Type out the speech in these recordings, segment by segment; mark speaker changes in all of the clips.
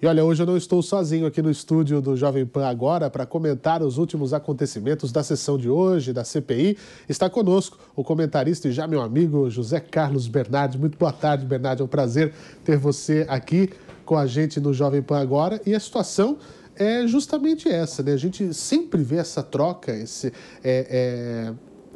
Speaker 1: E olha, hoje eu não estou sozinho aqui no estúdio do Jovem Pan agora para comentar os últimos acontecimentos da sessão de hoje, da CPI. Está conosco o comentarista e já meu amigo José Carlos Bernardi. Muito boa tarde, Bernardi. É um prazer ter você aqui com a gente no Jovem Pan agora. E a situação é justamente essa, né? A gente sempre vê essa troca, esse, é, é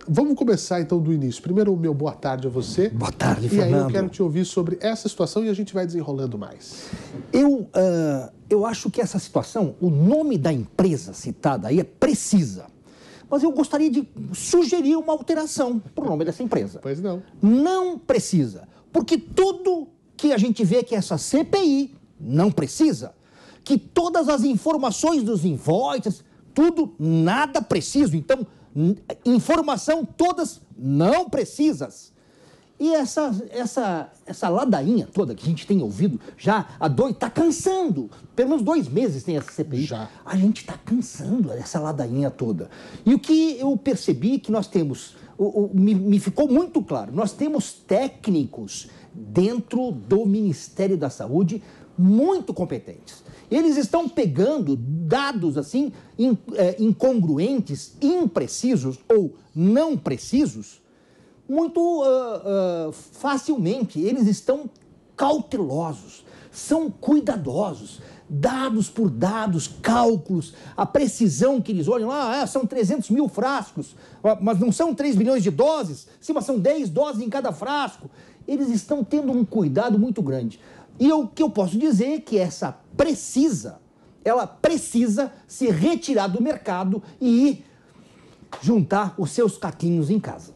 Speaker 1: Vamos começar então do início. Primeiro, o meu boa tarde a você. Boa tarde, Fernando. E aí eu quero te ouvir sobre essa situação e a gente vai desenrolando mais.
Speaker 2: Eu, uh, eu acho que essa situação, o nome da empresa citada aí é precisa. Mas eu gostaria de sugerir uma alteração para o nome dessa empresa. Pois não. Não precisa. Porque tudo que a gente vê é que essa CPI não precisa, que todas as informações dos invoices, tudo nada preciso. Então, informação todas não precisas. E essa, essa, essa ladainha toda que a gente tem ouvido já há dois. Está cansando. Pelo menos dois meses tem essa CPI. Já. A gente está cansando essa ladainha toda. E o que eu percebi que nós temos. O, o, me, me ficou muito claro. Nós temos técnicos dentro do Ministério da Saúde muito competentes. Eles estão pegando dados assim é, incongruentes, imprecisos ou não precisos, muito uh, uh, facilmente. Eles estão cautelosos, são cuidadosos, dados por dados, cálculos, a precisão que eles olham lá, ah, é, são 300 mil frascos, mas não são 3 milhões de doses, sim, mas são 10 doses em cada frasco. Eles estão tendo um cuidado muito grande. E o que eu posso dizer é que essa precisa, ela precisa se retirar do mercado e ir juntar os seus caquinhos em casa.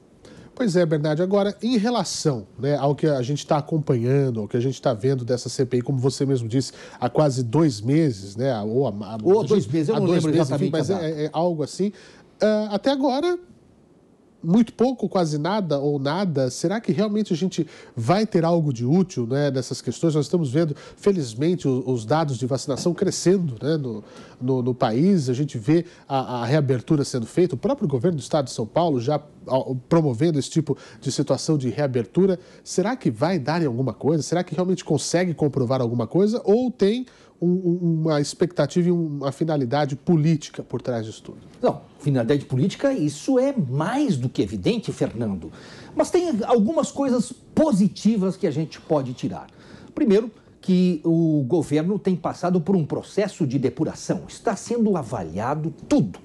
Speaker 2: Pois é, Bernardo. Agora, em
Speaker 1: relação né, ao que a gente está acompanhando, ao que a gente está vendo dessa CPI, como você mesmo disse, há quase dois meses, né? Ou há, ou há dois meses, eu não lembro meses, exatamente. Enfim, mas é, é, algo assim. Uh, até agora, muito pouco, quase nada ou nada, será que realmente a gente vai ter algo de útil né, nessas questões? Nós estamos vendo, felizmente, os dados de vacinação crescendo né, no, no, no país, a gente vê a, a reabertura sendo feita, o próprio governo do estado de São Paulo já promovendo esse tipo de situação de reabertura, será que vai dar em alguma coisa? Será que realmente consegue comprovar alguma coisa? Ou tem uma expectativa e uma finalidade política por trás disso tudo?
Speaker 2: Não, finalidade política, isso é mais do que evidente, Fernando. Mas tem algumas coisas positivas que a gente pode tirar. Primeiro, que o governo tem passado por um processo de depuração. Está sendo avaliado tudo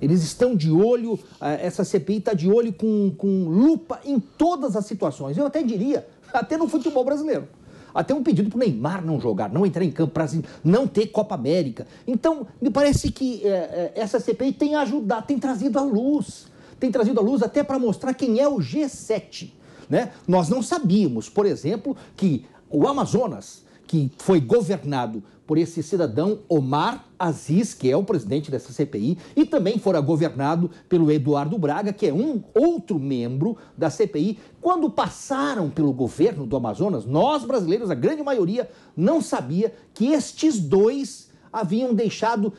Speaker 2: eles estão de olho, ah, essa CPI está de olho com, com lupa em todas as situações. Eu até diria, até no futebol brasileiro. Até um pedido para o Neymar não jogar, não entrar em campo, não ter Copa América. Então, me parece que é, essa CPI tem ajudado, tem trazido a luz. Tem trazido a luz até para mostrar quem é o G7. Né? Nós não sabíamos, por exemplo, que o Amazonas que foi governado por esse cidadão Omar Aziz, que é o presidente dessa CPI, e também fora governado pelo Eduardo Braga, que é um outro membro da CPI, quando passaram pelo governo do Amazonas, nós brasileiros, a grande maioria, não sabia que estes dois haviam deixado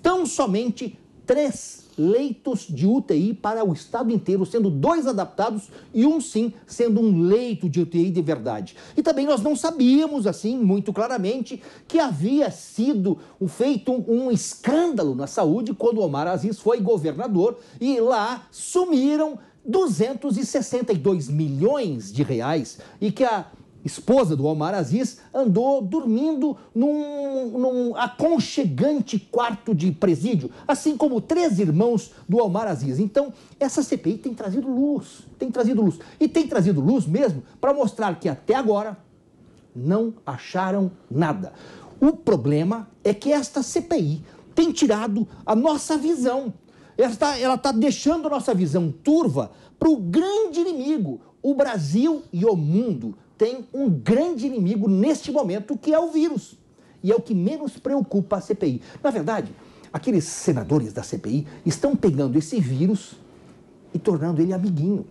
Speaker 2: tão somente três leitos de UTI para o estado inteiro, sendo dois adaptados e um sim sendo um leito de UTI de verdade. E também nós não sabíamos assim muito claramente que havia sido feito um, um escândalo na saúde quando Omar Aziz foi governador e lá sumiram 262 milhões de reais e que a esposa do Omar Aziz, andou dormindo num, num, aconchegante quarto de presídio, assim como três irmãos do Omar Aziz. Então, essa CPI tem trazido luz, tem trazido luz. E tem trazido luz mesmo para mostrar que até agora não acharam nada. O problema é que esta CPI tem tirado a nossa visão. Ela está tá deixando a nossa visão turva para o grande inimigo, o Brasil e o mundo tem um grande inimigo neste momento, que é o vírus. E é o que menos preocupa a CPI. Na verdade, aqueles senadores da CPI estão pegando esse vírus e tornando ele amiguinho.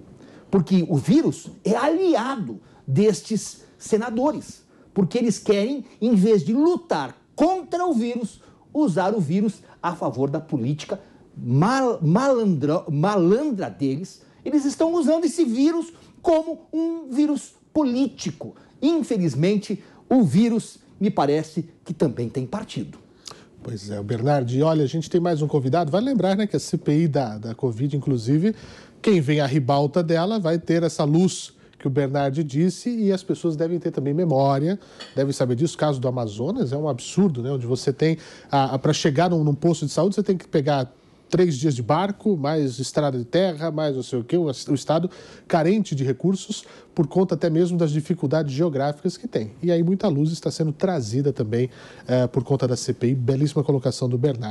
Speaker 2: Porque o vírus é aliado destes senadores. Porque eles querem, em vez de lutar contra o vírus, usar o vírus a favor da política mal, malandra, malandra deles. Eles estão usando esse vírus como um vírus político. Infelizmente, o vírus me parece
Speaker 1: que também tem partido. Pois é, o Bernardo. E olha, a gente tem mais um convidado. Vai lembrar né, que a CPI da, da Covid, inclusive, quem vem à ribalta dela vai ter essa luz que o Bernardo disse e as pessoas devem ter também memória, devem saber disso. O caso do Amazonas é um absurdo, né? Onde você tem, para chegar num, num posto de saúde, você tem que pegar três dias de barco, mais estrada de terra, mais não sei o quê, o, o Estado carente de recursos, por conta até mesmo das dificuldades geográficas que tem. E aí muita luz está sendo trazida também eh, por conta da CPI. Belíssima colocação do Bernardo.